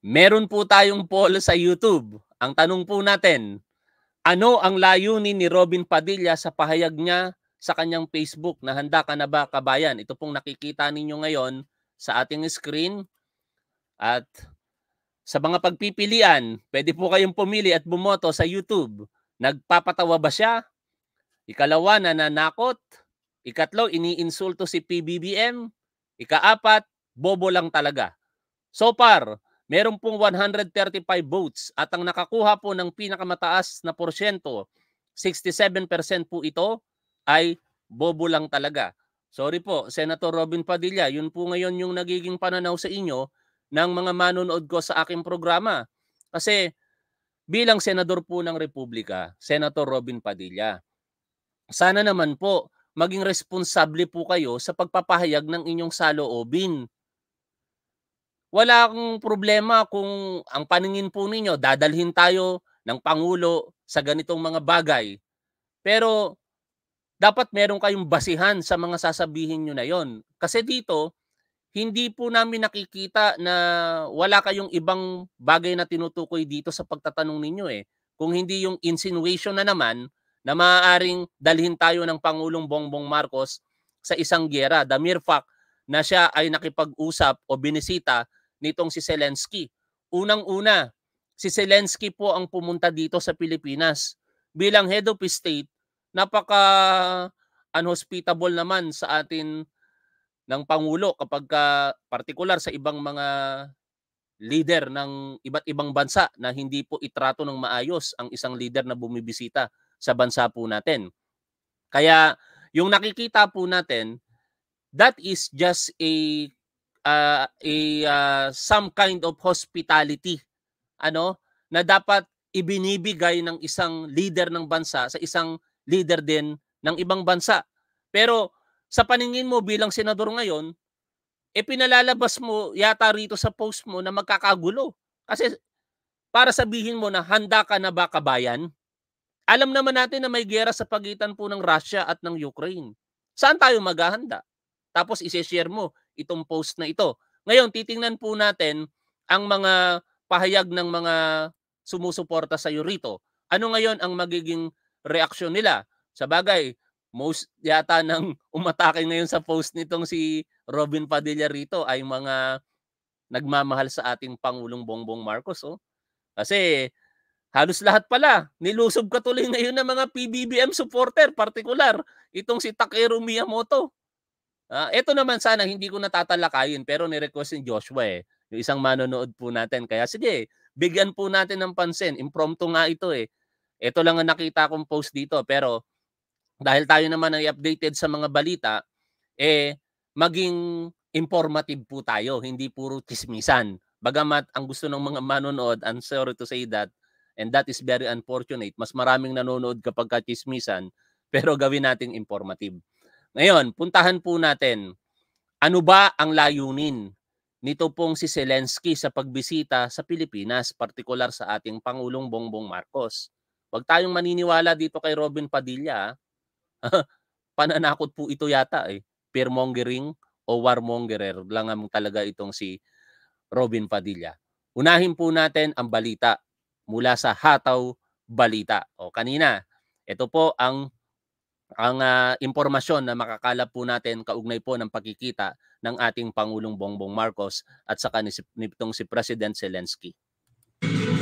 Meron po tayong poll sa YouTube. Ang tanong po natin, ano ang layunin ni Robin Padilla sa pahayag niya sa kanyang Facebook na handa ka na ba kabayan? Ito pong nakikita ninyo ngayon sa ating screen. At sa mga pagpipilian, pwede po kayong pumili at bumoto sa YouTube. Nagpapatawa ba siya? Ikalawa, nananakot. Ikatlo, iniinsulto si PBBM. Ikaapat, bobo lang talaga. So far, Meron pong 135 votes at ang nakakuha po ng pinakamataas na porsyento, 67% po ito ay bobo lang talaga. Sorry po, Senator Robin Padilla, yun po ngayon yung nagiging pananaw sa inyo ng mga manonood ko sa aking programa. Kasi bilang senador po ng Republika, Senator Robin Padilla, sana naman po maging responsable po kayo sa pagpapahayag ng inyong saloobin wala akong problema kung ang paningin po ninyo, dadalhin tayo ng Pangulo sa ganitong mga bagay. Pero dapat meron kayong basihan sa mga sasabihin nyo na yon. Kasi dito, hindi po namin nakikita na wala kayong ibang bagay na tinutukoy dito sa pagtatanong ninyo eh. Kung hindi yung insinuation na naman na maaaring dalhin tayo ng Pangulong Bongbong Marcos sa isang gera. The mere fact na siya ay nakipag-usap o binisita nitong si Zelensky. Unang-una, si Zelensky po ang pumunta dito sa Pilipinas. Bilang head of state, napaka ah, unhospitable naman sa atin ng Pangulo kapag ka, particular sa ibang mga leader ng iba't ibang bansa na hindi po itrato ng maayos ang isang leader na bumibisita sa bansa po natin. Kaya yung nakikita po natin, that is just a uh, ah, a uh, some kind of hospitality ano na dapat ibinibigay ng isang leader ng bansa sa isang leader din ng ibang bansa. Pero sa paningin mo bilang senador ngayon, e pinalalabas mo yata rito sa post mo na magkakagulo. Kasi para sabihin mo na handa ka na ba kabayan? Alam naman natin na may gera sa pagitan po ng Russia at ng Ukraine. Saan tayo maghahanda? Tapos i share mo, itong post na ito. Ngayon, titingnan po natin ang mga pahayag ng mga sumusuporta sa iyo rito. Ano ngayon ang magiging reaksyon nila? Sa bagay, most yata ng umatake ngayon sa post nitong si Robin Padilla rito ay mga nagmamahal sa ating Pangulong Bongbong Marcos. Oh. Kasi halos lahat pala, nilusob katuloy ngayon ng mga PBBM supporter, partikular, itong si Takeru Miyamoto. Uh, ah, ito naman sana, hindi ko natatalakayin pero ni-request ni Joshua eh. Yung isang manonood po natin. Kaya sige, bigyan po natin ng pansin. Impromptu nga ito eh. Ito lang ang nakita kong post dito. Pero dahil tayo naman ay updated sa mga balita, eh maging informative po tayo. Hindi puro chismisan. Bagamat ang gusto ng mga manonood, I'm sorry to say that, and that is very unfortunate. Mas maraming nanonood kapag chismisan, pero gawin nating informative. Ngayon, puntahan po natin, ano ba ang layunin nito pong si Zelensky sa pagbisita sa Pilipinas, partikular sa ating Pangulong Bongbong Marcos? Huwag tayong maniniwala dito kay Robin Padilla. Ah. Pananakot po ito yata eh. Fearmongering o warmongerer lang ang talaga itong si Robin Padilla. Unahin po natin ang balita mula sa Hataw Balita. O kanina, ito po ang ang uh, impormasyon na makakalap po natin kaugnay po ng pagkikita ng ating Pangulong Bongbong Marcos at saka nitong si President Zelensky.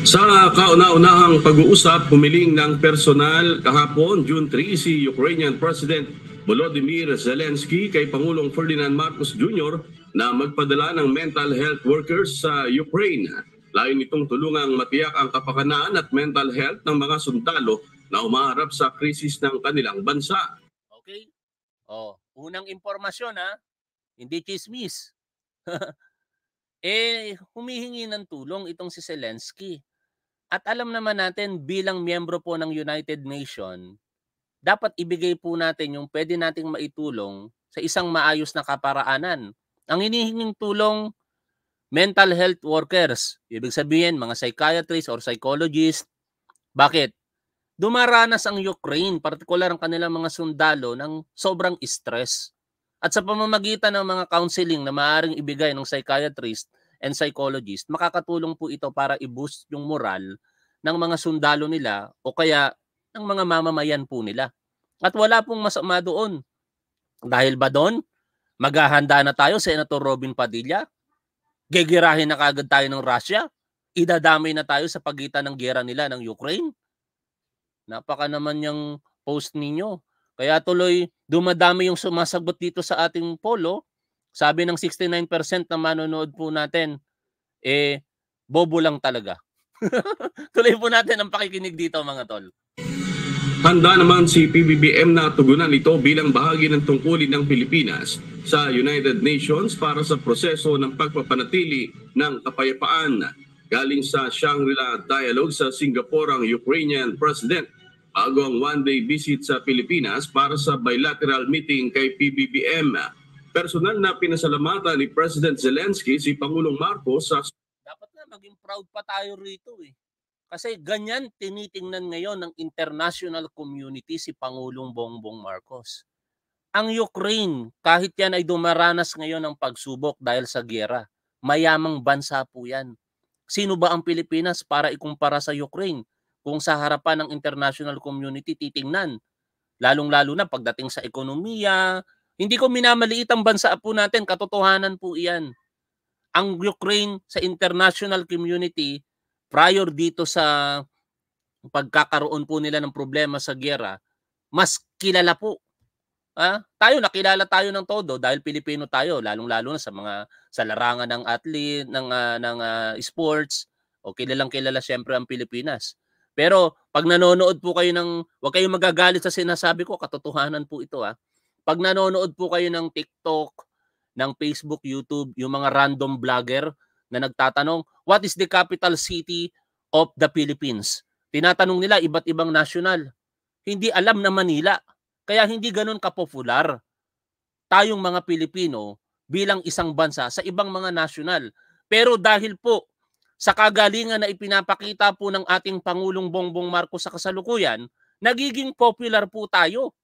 Sa kauna-unahang pag-uusap, pumiling ng personal kahapon, June 3, si Ukrainian President Volodymyr Zelensky kay Pangulong Ferdinand Marcos Jr. na magpadala ng mental health workers sa Ukraine. Layon nitong tulungang matiyak ang kapakanaan at mental health ng mga sundalo na umaharap sa krisis ng kanilang bansa. Okay? Oh, unang impormasyon ha, hindi chismis. eh, humihingi ng tulong itong si Zelensky. At alam naman natin bilang miyembro po ng United Nation, dapat ibigay po natin yung pwede nating maitulong sa isang maayos na kaparaanan. Ang hinihinging tulong, mental health workers. Ibig sabihin, mga psychiatrists or psychologists. Bakit? dumaranas ang Ukraine, partikular ang kanilang mga sundalo, ng sobrang stress. At sa pamamagitan ng mga counseling na maaaring ibigay ng psychiatrist and psychologist, makakatulong po ito para i-boost yung moral ng mga sundalo nila o kaya ng mga mamamayan po nila. At wala pong masama doon. Dahil ba doon, maghahanda na tayo, Senator Robin Padilla? Gigirahin na kagad tayo ng Russia? Idadamay na tayo sa pagitan ng gera nila ng Ukraine? Napaka naman yung post ninyo. Kaya tuloy dumadami yung sumasagot dito sa ating polo. Oh. Sabi ng 69% na manonood po natin, eh, bobo lang talaga. tuloy po natin ang pakikinig dito mga tol. Handa naman si PBBM na tugunan ito bilang bahagi ng tungkulin ng Pilipinas sa United Nations para sa proseso ng pagpapanatili ng kapayapaan galing sa Shangri-La Dialogue sa Singapore ang Ukrainian President bago one-day visit sa Pilipinas para sa bilateral meeting kay PBBM. Personal na pinasalamatan ni President Zelensky si Pangulong Marcos sa... Dapat na maging proud pa tayo rito eh. Kasi ganyan tinitingnan ngayon ng international community si Pangulong Bongbong Marcos. Ang Ukraine, kahit yan ay dumaranas ngayon ng pagsubok dahil sa gera, mayamang bansa po yan. Sino ba ang Pilipinas para ikumpara sa Ukraine? kung sa harapan ng international community titingnan. Lalong-lalo na pagdating sa ekonomiya. Hindi ko minamaliit ang bansa po natin. Katotohanan po iyan. Ang Ukraine sa international community prior dito sa pagkakaroon po nila ng problema sa gera, mas kilala po. Ha? Tayo, nakilala tayo ng todo dahil Pilipino tayo, lalong-lalo na sa mga sa larangan ng atlet, ng, uh, ng uh, sports. O kilalang kilala siyempre ang Pilipinas. Pero pag nanonood po kayo ng, huwag kayong magagalit sa sinasabi ko, katotohanan po ito ah. Pag nanonood po kayo ng TikTok, ng Facebook, YouTube, yung mga random vlogger na nagtatanong, what is the capital city of the Philippines? Tinatanong nila iba't ibang national. Hindi alam na Manila. Kaya hindi ganun kapopular tayong mga Pilipino bilang isang bansa sa ibang mga national. Pero dahil po sa kagalingan na ipinapakita po ng ating Pangulong Bongbong Marcos sa kasalukuyan, nagiging popular po tayo.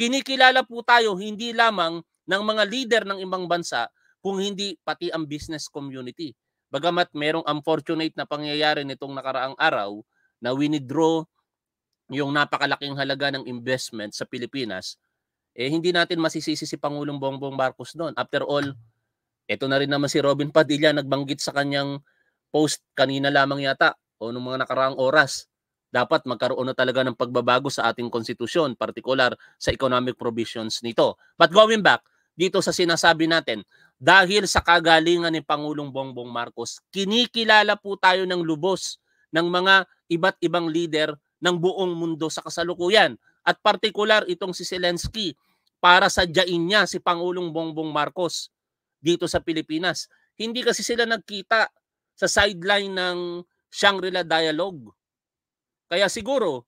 Kinikilala po tayo hindi lamang ng mga leader ng ibang bansa, kung hindi pati ang business community. Bagamat merong unfortunate na pangyayari nitong nakaraang araw na winidraw yung napakalaking halaga ng investment sa Pilipinas, eh hindi natin masisisi si Pangulong Bongbong Marcos doon. After all, ito na rin naman si Robin Padilla nagbanggit sa kanyang post kanina lamang yata o nung mga nakaraang oras, dapat magkaroon na talaga ng pagbabago sa ating konstitusyon, particular sa economic provisions nito. But going back, dito sa sinasabi natin, dahil sa kagalingan ni Pangulong Bongbong Marcos, kinikilala po tayo ng lubos ng mga iba't ibang leader ng buong mundo sa kasalukuyan. At particular itong si Zelensky para sadyain niya si Pangulong Bongbong Marcos dito sa Pilipinas. Hindi kasi sila nagkita sa sideline ng Shangri-La Dialogue. Kaya siguro,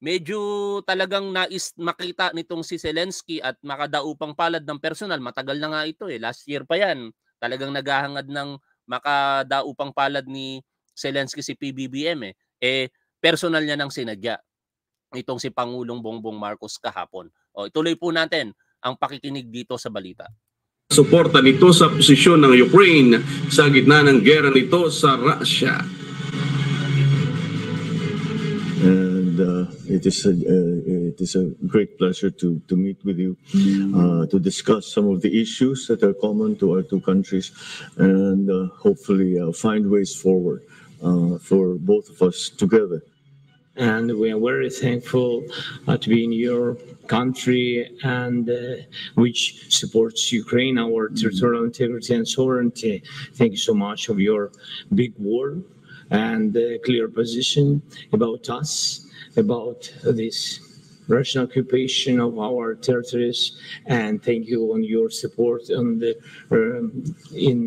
medyo talagang nais makita nitong si Zelensky at makadaupang palad ng personal. Matagal na nga ito eh. Last year pa yan. Talagang naghahangad ng makadaupang palad ni Zelensky si PBBM eh. Eh, personal niya ng sinadya. Itong si Pangulong Bongbong Marcos kahapon. O, ituloy po natin ang pakikinig dito sa balita suporta nito sa posisyon ng Ukraine sa gitna ng gera nito sa Russia. And uh, it is a uh, it is a great pleasure to to meet with you uh, to discuss some of the issues that are common to our two countries and uh, hopefully uh, find ways forward uh, for both of us together. And we are very thankful uh, to be in Europe country and uh, which supports Ukraine, our mm-hmm. territorial integrity and sovereignty. Thank you so much for your big word and uh, clear position about us, about this Russian occupation of our territories, and thank you on your support on the um, in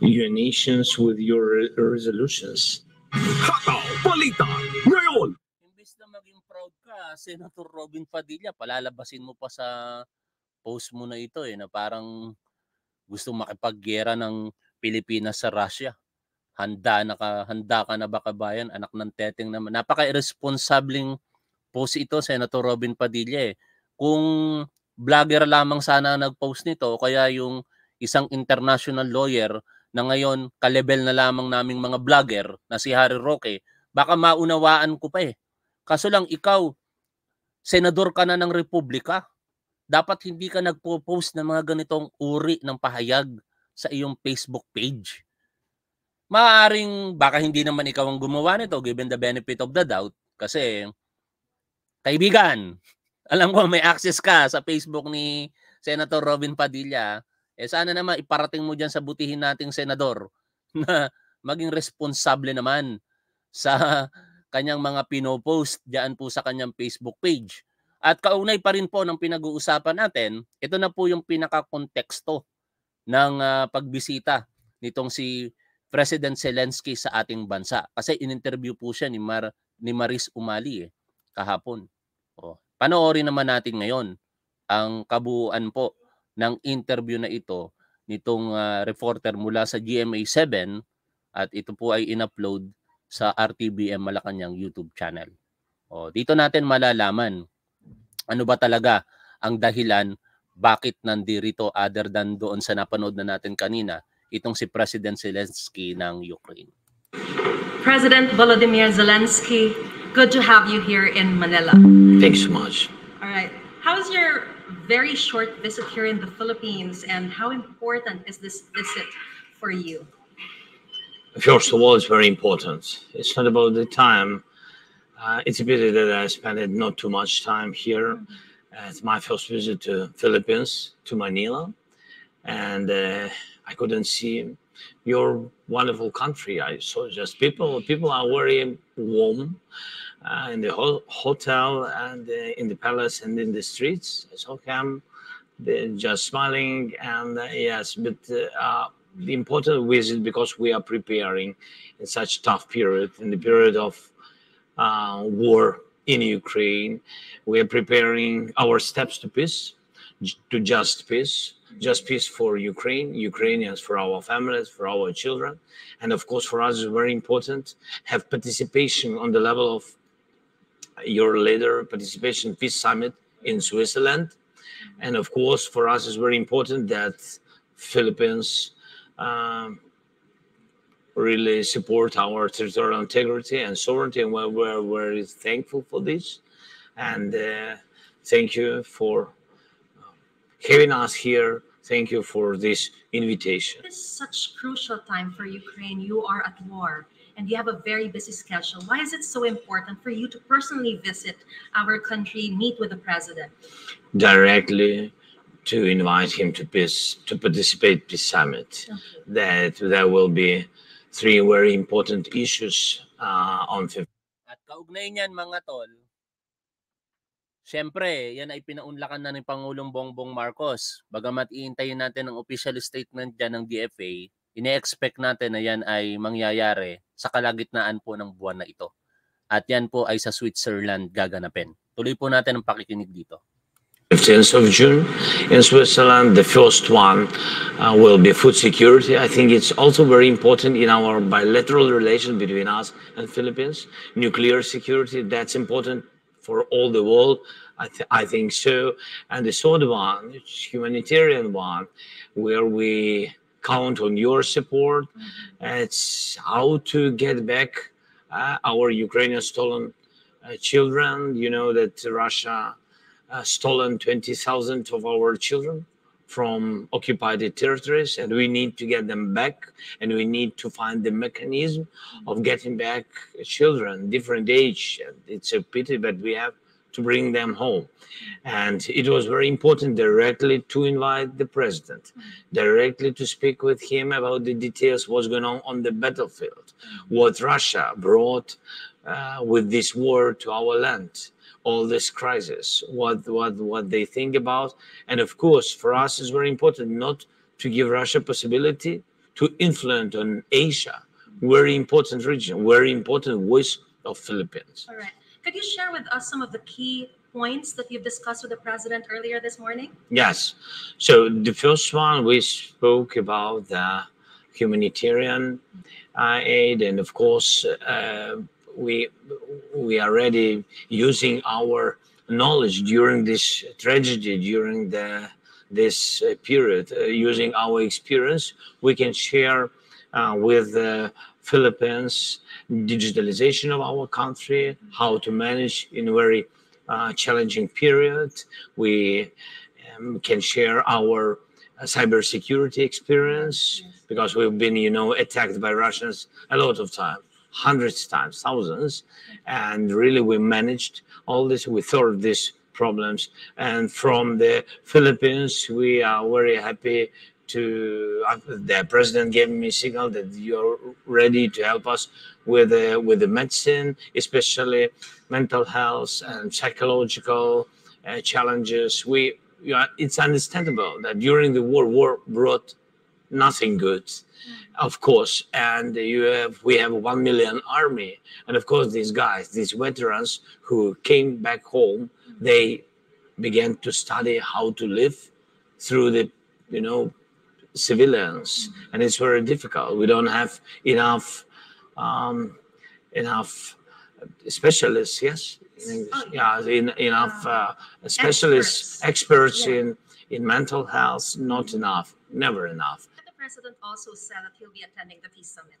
your nations with your resolutions. Polita, dog, ka, Senator Robin Padilla, palalabasin mo pa sa post mo na ito eh, na parang gusto makipaggera ng Pilipinas sa Russia. Handa na ka, handa ka na ba kabayan? Anak ng teteng naman. Napaka-irresponsableng post ito, Senator Robin Padilla eh. Kung vlogger lamang sana ang nag-post nito kaya yung isang international lawyer na ngayon kalebel na lamang naming mga vlogger na si Harry Roque, baka maunawaan ko pa eh. Kaso lang ikaw, senador ka na ng republika, dapat hindi ka nagpo-post ng mga ganitong uri ng pahayag sa iyong Facebook page. Maaring baka hindi naman ikaw ang gumawa nito given the benefit of the doubt kasi kaibigan, alam ko may access ka sa Facebook ni Senator Robin Padilla. Eh sana naman iparating mo diyan sa butihin nating senador na maging responsable naman sa kanyang mga pinopost diyan po sa kanyang Facebook page. At kaunay pa rin po ng pinag-uusapan natin, ito na po yung pinaka-konteksto ng uh, pagbisita nitong si President Zelensky sa ating bansa. Kasi in-interview po siya ni, Mar ni Maris Umali eh, kahapon. O, oh, panoorin naman natin ngayon ang kabuuan po ng interview na ito nitong uh, reporter mula sa GMA7 at ito po ay in-upload sa RTBM Malacanang YouTube channel. O, dito natin malalaman ano ba talaga ang dahilan bakit nandirito other than doon sa napanood na natin kanina itong si President Zelensky ng Ukraine. President Volodymyr Zelensky, good to have you here in Manila. Thanks so much. All right. How's your very short visit here in the Philippines and how important is this visit for you? First of all, it's very important. It's not about the time. Uh, it's a pity that I spent not too much time here. it's my first visit to Philippines, to Manila, and uh, I couldn't see your wonderful country. I saw just people. People are very warm uh, in the ho hotel and uh, in the palace and in the streets. I saw they're uh, just smiling and yes, but the important visit because we are preparing in such tough period in the period of uh, war in Ukraine. We are preparing our steps to peace, to just peace, just peace for Ukraine, Ukrainians, for our families, for our children, and of course for us it's very important have participation on the level of your leader participation peace summit in Switzerland, and of course for us it's very important that Philippines um, really support our territorial integrity and sovereignty, and we're, we're, thankful for this. And uh, thank you for uh, having us here. Thank you for this invitation. This is such crucial time for Ukraine. You are at war and you have a very busy schedule. Why is it so important for you to personally visit our country, meet with the president? Directly to invite him to peace, to participate peace summit. Okay. That there will be three very important issues uh, on 15. At kaugnay niyan mga tol, Siyempre, yan ay pinaunlakan na ni Pangulong Bongbong Marcos. Bagamat iintayin natin ang official statement dyan ng DFA, ine-expect natin na yan ay mangyayari sa kalagitnaan po ng buwan na ito. At yan po ay sa Switzerland gaganapin. Tuloy po natin ang pakikinig dito. 15th of June in Switzerland. The first one uh, will be food security. I think it's also very important in our bilateral relation between us and Philippines. Nuclear security, that's important for all the world. I, th I think so. And the third one, it's humanitarian one, where we count on your support. Mm -hmm. It's how to get back uh, our Ukrainian stolen uh, children. You know that Russia uh, stolen 20,000 of our children from occupied territories and we need to get them back and we need to find the mechanism of getting back children different age and it's a pity but we have to bring them home and it was very important directly to invite the president directly to speak with him about the details what's going on on the battlefield what russia brought uh, with this war to our land all this crisis, what what what they think about, and of course for us it's very important not to give Russia possibility to influence on Asia, very important region, very important voice of Philippines. All right. Could you share with us some of the key points that you've discussed with the president earlier this morning? Yes. So the first one we spoke about the humanitarian uh, aid and of course uh, we we already using our knowledge during this tragedy during the this uh, period uh, using our experience we can share uh, with the philippines digitalization of our country how to manage in a very uh, challenging period we um, can share our uh, cybersecurity experience because we've been you know attacked by russians a lot of time hundreds times, thousands, and really we managed all this. We solved these problems, and from the Philippines, we are very happy to uh, the president gave me signal that you're ready to help us with the with the medicine especially mental health and psychological uh, challenges we you know, it's understandable that during the war war brought nothing good mm. of course and you have we have 1 million army and of course these guys these veterans who came back home mm. they began to study how to live through the you know civilians mm. and it's very difficult we don't have enough um, enough specialists yes in, oh, yeah in, enough uh, uh specialists experts, experts in in mental health not enough never enough president also said that he'll be attending the peace summit.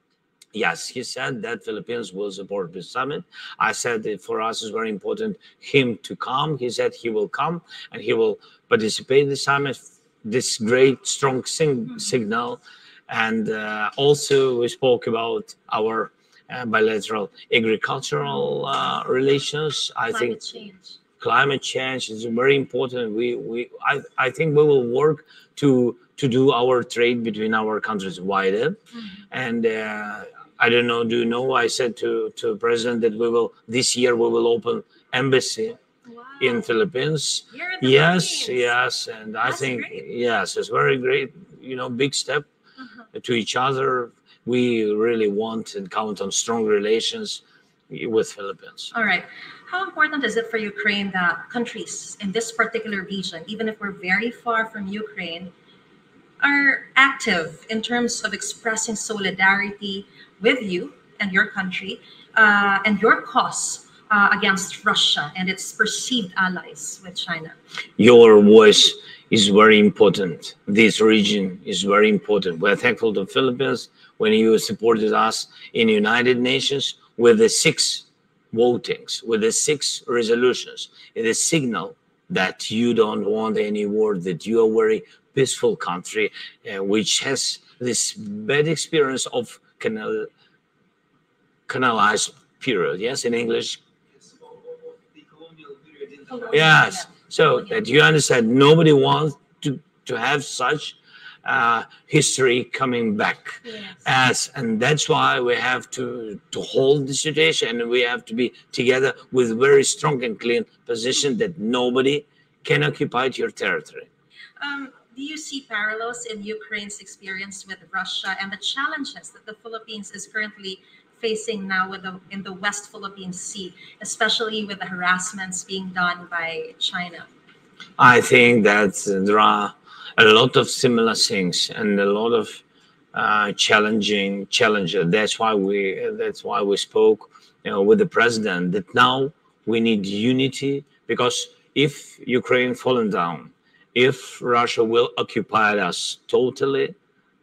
Yes, he said that Philippines will support this summit. I said that for us it's very important him to come. He said he will come and he will participate in the summit. This great strong sing- mm-hmm. signal, and uh, also we spoke about our uh, bilateral agricultural uh, relations. I climate think change. climate change is very important. We we I, I think we will work to to do our trade between our countries wider. Mm-hmm. And uh, I don't know, do you know? I said to to president that we will this year we will open embassy wow. in Philippines. In yes, Philippines. yes, and That's I think great. yes, it's very great. You know, big step uh-huh. to each other. We really want and count on strong relations with Philippines. All right. How important is it for Ukraine that countries in this particular region, even if we're very far from Ukraine, are active in terms of expressing solidarity with you and your country uh, and your cause uh, against Russia and its perceived allies with China. Your voice is very important. This region is very important. We're thankful to the Philippines when you supported us in United Nations with the six votings, with the six resolutions. It is a signal that you don't want any war, that you are very peaceful country uh, which has this bad experience of canal canalized period. Yes, in English. Yes. So that uh, you understand, nobody wants to to have such uh, history coming back yes. as and that's why we have to to hold the situation and we have to be together with very strong and clean position that nobody can occupy your territory um, do you see parallels in Ukraine's experience with Russia and the challenges that the Philippines is currently facing now the, in the West Philippine Sea, especially with the harassments being done by China? I think that there are a lot of similar things and a lot of uh, challenging challenges. That's why we that's why we spoke you know, with the president that now we need unity because if Ukraine fallen down, if Russia will occupy us totally,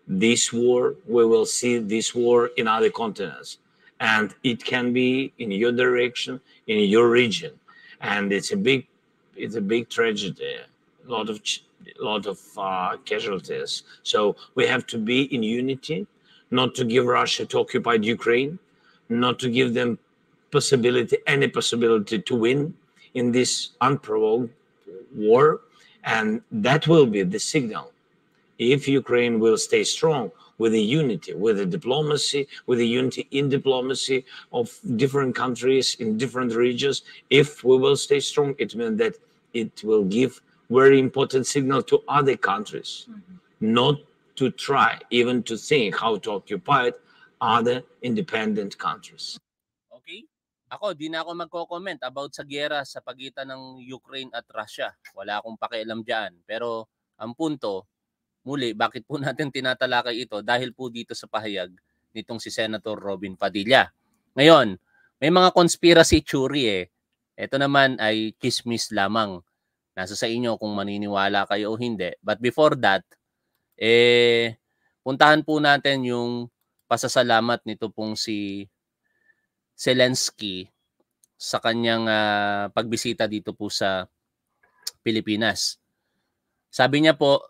this war, we will see this war in other continents. And it can be in your direction, in your region. And it's a big, it's a big tragedy. A lot of, lot of uh, casualties. So we have to be in unity, not to give Russia to occupy Ukraine, not to give them possibility, any possibility to win in this unprovoked war and that will be the signal. If Ukraine will stay strong with the unity, with the diplomacy, with the unity in diplomacy of different countries in different regions, if we will stay strong, it means that it will give very important signal to other countries mm -hmm. not to try even to think how to occupy other independent countries. Ako, di na ako magko-comment about sa giyera sa pagitan ng Ukraine at Russia. Wala akong pakialam dyan. Pero ang punto, muli, bakit po natin tinatalakay ito? Dahil po dito sa pahayag nitong si Senator Robin Padilla. Ngayon, may mga conspiracy theory eh. Ito naman ay chismis lamang. Nasa sa inyo kung maniniwala kayo o hindi. But before that, eh, puntahan po natin yung pasasalamat nito pong si Zelensky sa kanyang uh, pagbisita dito po sa Pilipinas. Sabi niya po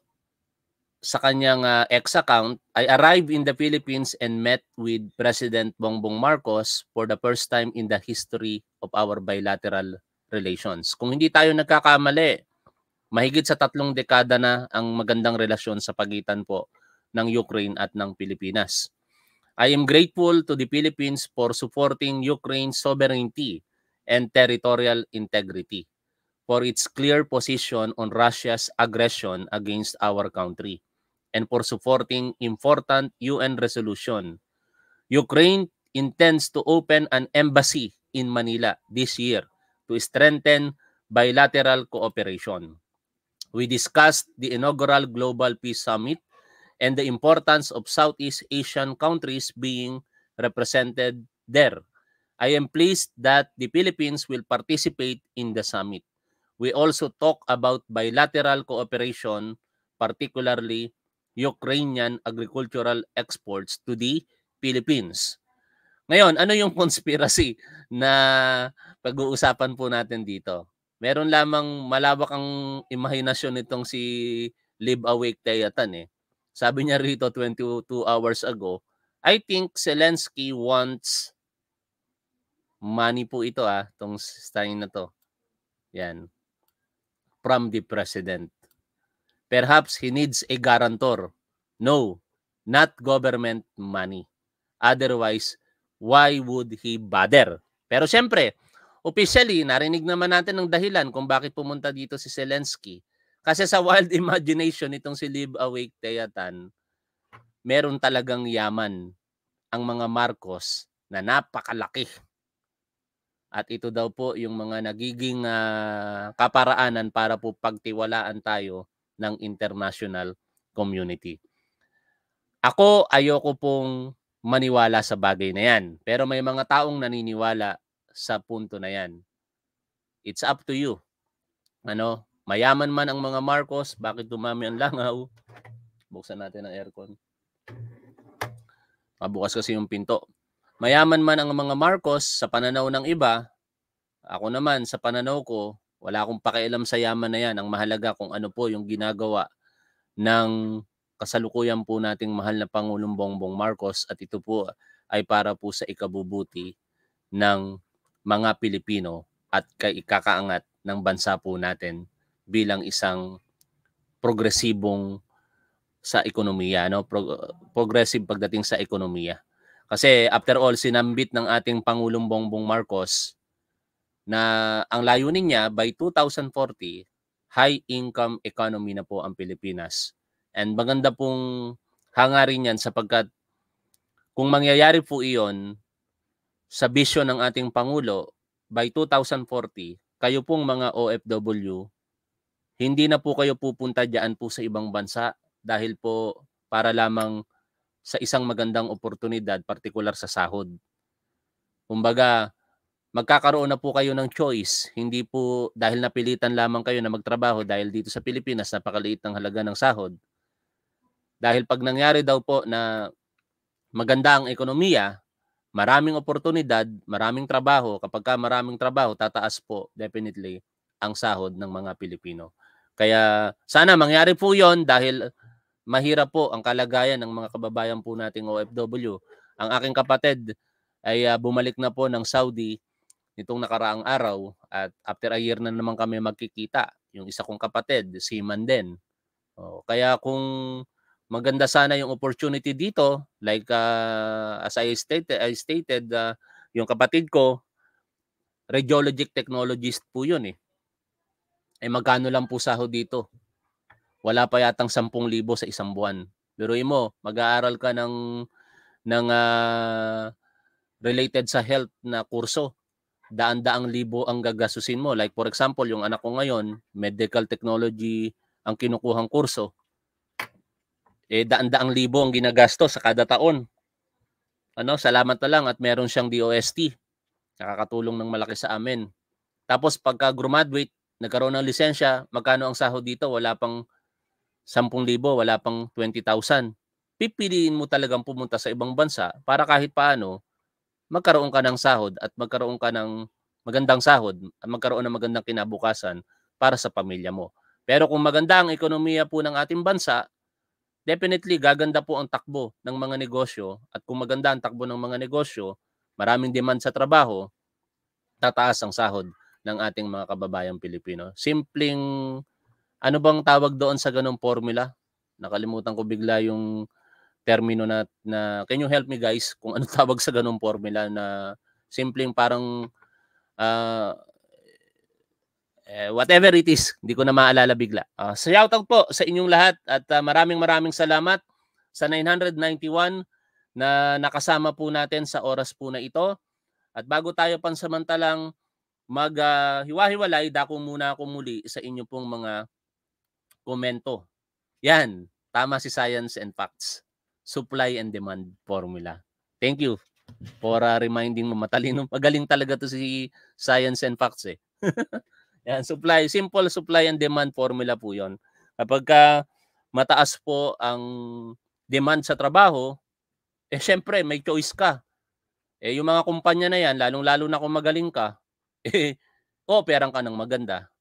sa kanyang uh, ah, ex account, I arrived in the Philippines and met with President Bongbong Marcos for the first time in the history of our bilateral relations. Kung hindi tayo nagkakamali, mahigit sa tatlong dekada na ang magandang relasyon sa pagitan po ng Ukraine at ng Pilipinas. I am grateful to the Philippines for supporting Ukraine's sovereignty and territorial integrity, for its clear position on Russia's aggression against our country, and for supporting important UN resolution. Ukraine intends to open an embassy in Manila this year to strengthen bilateral cooperation. We discussed the inaugural Global Peace Summit and the importance of Southeast Asian countries being represented there. I am pleased that the Philippines will participate in the summit. We also talk about bilateral cooperation, particularly Ukrainian agricultural exports to the Philippines. Ngayon, ano yung conspiracy na pag-uusapan po natin dito? Meron lamang malawak ang imahinasyon nitong si Live Awake Tayatan eh. Sabi niya rito 22 hours ago, I think Zelensky wants money po ito ah, tong stain na to. Yan. From the president. Perhaps he needs a guarantor. No, not government money. Otherwise, why would he bother? Pero siyempre, officially, narinig naman natin ang dahilan kung bakit pumunta dito si Zelensky. Kasi sa wild imagination itong si Live Awake Teyatan, meron talagang yaman ang mga Marcos na napakalaki. At ito daw po yung mga nagiging uh, kaparaanan para po pagtiwalaan tayo ng international community. Ako ayoko pong maniwala sa bagay na yan. Pero may mga taong naniniwala sa punto na yan. It's up to you. Ano? Mayaman man ang mga Marcos, bakit dumami ang langaw? Buksan natin ang aircon. Mabukas kasi yung pinto. Mayaman man ang mga Marcos sa pananaw ng iba, ako naman sa pananaw ko, wala akong pakialam sa yaman na yan. Ang mahalaga kung ano po yung ginagawa ng kasalukuyan po nating mahal na Pangulong Bongbong Marcos at ito po ay para po sa ikabubuti ng mga Pilipino at kay ikakaangat ng bansa po natin bilang isang progresibong sa ekonomiya, no? Pro- progressive pagdating sa ekonomiya. Kasi after all, sinambit ng ating Pangulong Bongbong Marcos na ang layunin niya by 2040, high income economy na po ang Pilipinas. And maganda pong hangarin yan sapagkat kung mangyayari po iyon sa vision ng ating Pangulo, by 2040, kayo pong mga OFW hindi na po kayo pupunta diyan po sa ibang bansa dahil po para lamang sa isang magandang oportunidad, partikular sa sahod. Kumbaga, magkakaroon na po kayo ng choice. Hindi po dahil napilitan lamang kayo na magtrabaho dahil dito sa Pilipinas, napakaliit ng halaga ng sahod. Dahil pag nangyari daw po na maganda ang ekonomiya, maraming oportunidad, maraming trabaho. Kapag ka maraming trabaho, tataas po definitely ang sahod ng mga Pilipino. Kaya sana mangyari po yon dahil mahirap po ang kalagayan ng mga kababayan po nating OFW. Ang aking kapatid ay uh, bumalik na po ng Saudi nitong nakaraang araw at after a year na naman kami magkikita. Yung isa kong kapatid, si Manden. O, oh, kaya kung maganda sana yung opportunity dito, like uh, as I stated, I stated uh, yung kapatid ko, radiologic technologist po yun eh ay eh, magkano lang po sahod dito? Wala pa yatang 10,000 sa isang buwan. Pero mo, mag-aaral ka ng ng uh, related sa health na kurso. Daan-daang libo ang gagasusin mo. Like for example, yung anak ko ngayon, medical technology ang kinukuhang kurso. Eh daan-daang libo ang ginagasto sa kada taon. Ano, salamat na lang at meron siyang DOST. Nakakatulong ng malaki sa amin. Tapos pagka graduate, nagkaroon ng lisensya, magkano ang sahod dito? Wala pang 10,000, wala pang 20,000. Pipiliin mo talagang pumunta sa ibang bansa para kahit paano magkaroon ka ng sahod at magkaroon ka ng magandang sahod at magkaroon ng magandang kinabukasan para sa pamilya mo. Pero kung maganda ang ekonomiya po ng ating bansa, definitely gaganda po ang takbo ng mga negosyo at kung maganda ang takbo ng mga negosyo, maraming demand sa trabaho, tataas ang sahod ng ating mga kababayang Pilipino. Simpleng, ano bang tawag doon sa ganong formula? Nakalimutan ko bigla yung termino na, na can you help me guys kung ano tawag sa ganong formula na simpleng parang uh, eh, whatever it is, hindi ko na maalala bigla. Uh, ah, so shout out po sa inyong lahat at uh, maraming maraming salamat sa 991 na nakasama po natin sa oras po na ito. At bago tayo pansamantalang maghiwa-hiwalay, dako muna ako muli sa inyo pong mga komento. Yan, tama si Science and Facts. Supply and demand formula. Thank you for uh, reminding mo matalino. Pagaling talaga to si Science and Facts eh. Yan, supply, simple supply and demand formula po 'yon. Kapag ka mataas po ang demand sa trabaho, eh syempre may choice ka. Eh yung mga kumpanya na 'yan, lalong-lalo na kung magaling ka, eh, operang ka ng maganda,